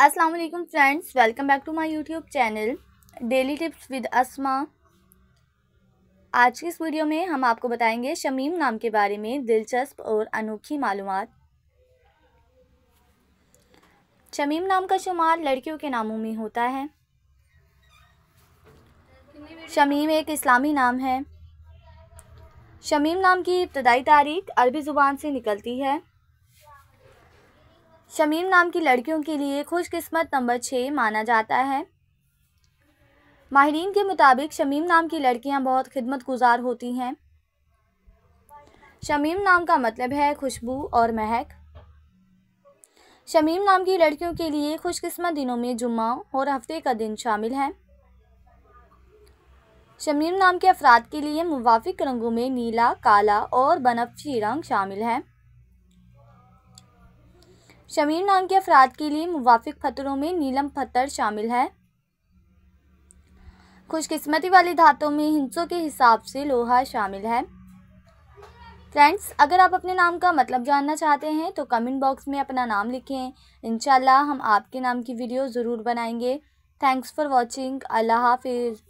अस्सलाम वालेकुम friends welcome back to my YouTube channel daily tips with Asma आज की इस वीडियो में हम आपको बताएंगे शमीम नाम के बारे में दिलचस्प और अनोखी मालूम शमीम नाम का शुमार लड़कियों के नामों में होता है शमीम एक इस्लामी नाम है शमीम नाम की इब्तदाई तारीख अरबी ज़ुबान से निकलती है शमीम नाम की लड़कियों के लिए खुशकस्मत नंबर छः माना जाता है माहरीन के मुताबिक शमीम नाम की लड़कियां बहुत खिदमत गुजार होती हैं शमीम नाम का मतलब है खुशबू और महक शमीम नाम की लड़कियों के लिए खुशकस्मत दिनों में जुम्मा और हफ्ते का दिन शामिल है शमीम नाम के अफराद के लिए मुवाफिक रंगों में नीला काला और बनफी रंग शामिल है शमीर नाम के अफराद के लिए मुवाफिक पत्थरों में नीलम पत्थर शामिल है खुशकिस्मती वाली धातों में हिंसों के हिसाब से लोहा शामिल है फ्रेंड्स अगर आप अपने नाम का मतलब जानना चाहते हैं तो कमेंट बॉक्स में अपना नाम लिखें इनशाला हम आपके नाम की वीडियो ज़रूर बनाएंगे थैंक्स फॉर वॉचिंग अल्लाह हाफिज़